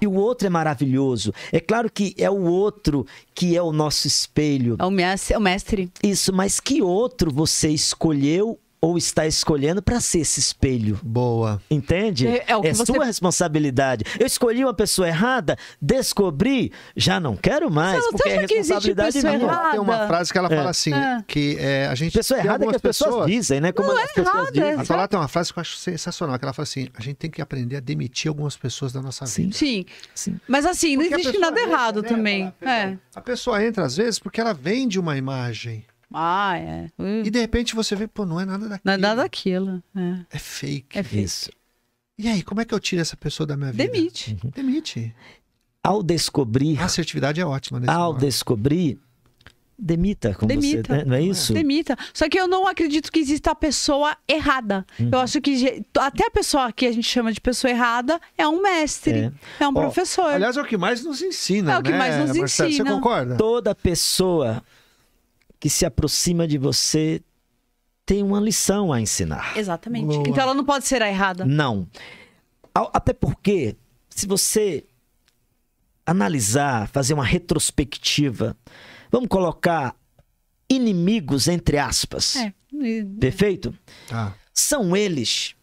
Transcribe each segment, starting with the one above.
E o outro é maravilhoso. É claro que é o outro que é o nosso espelho. É o é mestre. Isso, mas que outro você escolheu ou está escolhendo para ser esse espelho. Boa. Entende? É, é, é você... sua responsabilidade. Eu escolhi uma pessoa errada, descobri, já não quero mais, não, porque é responsabilidade minha. Errada. Tem uma frase que ela é. fala assim, é. que é, a gente... Pessoa errada é que as pessoas, pessoas dizem, né? Como não, as é pessoas errada, dizem. Mas lá tem uma frase que eu acho sensacional, que ela fala assim, a gente tem que aprender a demitir algumas pessoas da nossa vida. Sim. Sim. Mas assim, porque não existe nada entra, errado né, também. A pessoa, a pessoa entra, às vezes, porque ela vende uma imagem. Ah, é. E de repente você vê, pô, não é nada daquilo. Não é nada daquilo. É, é fake. É fake. Isso. E aí, como é que eu tiro essa pessoa da minha vida? Demite. Uhum. Demite. Ao descobrir. A assertividade é ótima. Nesse ao descobrir, demita com demita. você, né? não é isso? Demita. Só que eu não acredito que exista a pessoa errada. Uhum. Eu acho que até a pessoa que a gente chama de pessoa errada é um mestre, é, é um professor. Aliás, é o que mais nos ensina, É o que né, mais nos Marcelo? ensina. Você concorda? Toda pessoa que se aproxima de você tem uma lição a ensinar. Exatamente. Boa. Então ela não pode ser a errada. Não. Até porque, se você analisar, fazer uma retrospectiva, vamos colocar inimigos entre aspas. É. Perfeito? Tá. São eles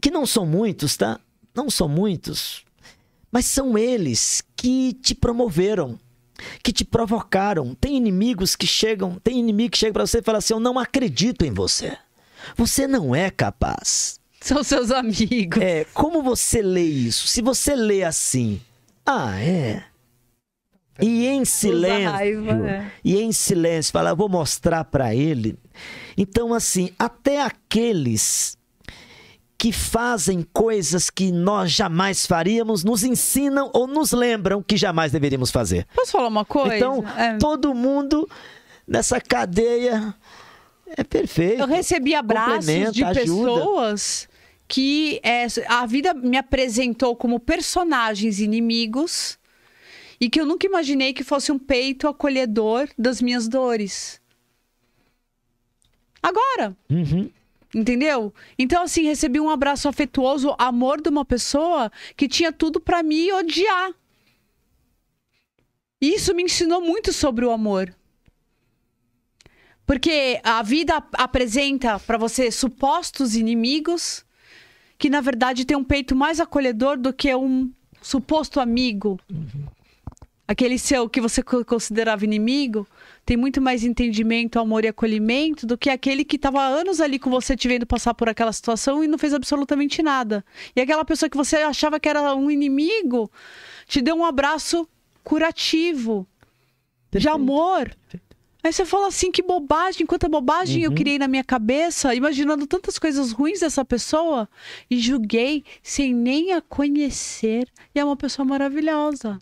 que não são muitos, tá? Não são muitos, mas são eles que te promoveram que te provocaram. Tem inimigos que chegam, tem inimigo que chega para você e fala assim: "Eu não acredito em você. Você não é capaz". São seus amigos. É, como você lê isso? Se você lê assim: "Ah, é". E em silêncio, raiva, é. e em silêncio, fala: "Eu vou mostrar para ele". Então assim, até aqueles que fazem coisas que nós jamais faríamos, nos ensinam ou nos lembram que jamais deveríamos fazer. Posso falar uma coisa? Então, é. todo mundo nessa cadeia é perfeito. Eu recebi abraços de ajuda. pessoas que é, a vida me apresentou como personagens inimigos e que eu nunca imaginei que fosse um peito acolhedor das minhas dores. Agora. Uhum. Entendeu? Então, assim, recebi um abraço afetuoso, amor de uma pessoa que tinha tudo para me odiar. E isso me ensinou muito sobre o amor. Porque a vida apresenta para você supostos inimigos que, na verdade, têm um peito mais acolhedor do que um suposto amigo. Uhum aquele seu que você considerava inimigo, tem muito mais entendimento, amor e acolhimento do que aquele que estava anos ali com você te vendo passar por aquela situação e não fez absolutamente nada. E aquela pessoa que você achava que era um inimigo te deu um abraço curativo, Perfeito. de amor. Perfeito. Aí você fala assim, que bobagem, quanta bobagem uhum. eu criei na minha cabeça, imaginando tantas coisas ruins dessa pessoa, e julguei sem nem a conhecer. E é uma pessoa maravilhosa.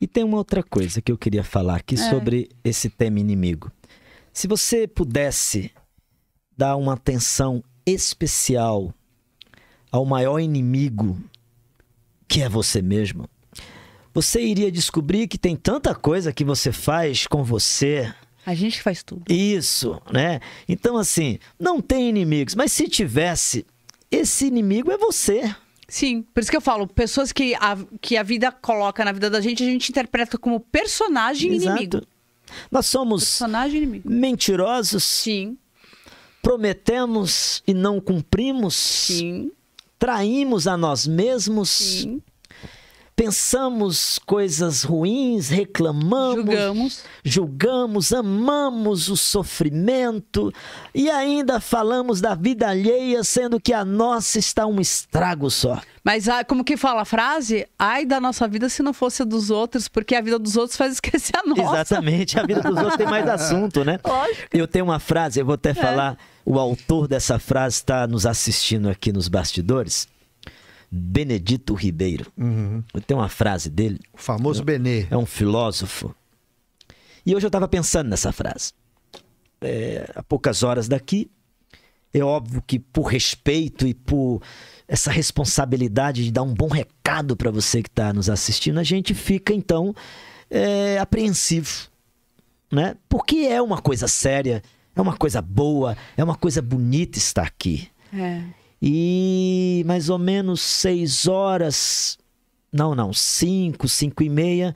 E tem uma outra coisa que eu queria falar aqui é. sobre esse tema inimigo. Se você pudesse dar uma atenção especial ao maior inimigo, que é você mesmo, você iria descobrir que tem tanta coisa que você faz com você. A gente faz tudo. Isso, né? Então, assim, não tem inimigos, mas se tivesse, esse inimigo é você. Sim, por isso que eu falo, pessoas que a, que a vida coloca na vida da gente, a gente interpreta como personagem Exato. inimigo. Nós somos mentirosos. Sim. Prometemos e não cumprimos. Sim. Traímos a nós mesmos. Sim pensamos coisas ruins, reclamamos, julgamos. julgamos, amamos o sofrimento e ainda falamos da vida alheia, sendo que a nossa está um estrago só. Mas ah, como que fala a frase? Ai da nossa vida se não fosse a dos outros, porque a vida dos outros faz esquecer a nossa. Exatamente, a vida dos outros tem mais assunto, né? Lógico. Eu tenho uma frase, eu vou até é. falar, o autor dessa frase está nos assistindo aqui nos bastidores. Benedito Ribeiro. Uhum. Tem uma frase dele. O famoso é, Benê. É um filósofo. E hoje eu estava pensando nessa frase. É, há poucas horas daqui, é óbvio que por respeito e por essa responsabilidade de dar um bom recado para você que está nos assistindo, a gente fica então é, apreensivo, né? Porque é uma coisa séria, é uma coisa boa, é uma coisa bonita estar aqui. É e mais ou menos seis horas, não, não, cinco, cinco e meia,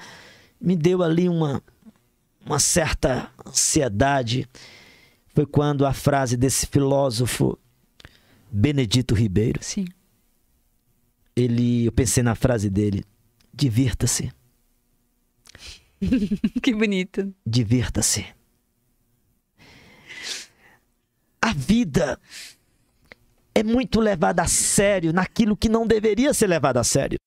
me deu ali uma, uma certa ansiedade. Foi quando a frase desse filósofo Benedito Ribeiro. Sim. Ele, eu pensei na frase dele: divirta-se. que bonito. Divirta-se. A vida é muito levada a sério naquilo que não deveria ser levado a sério.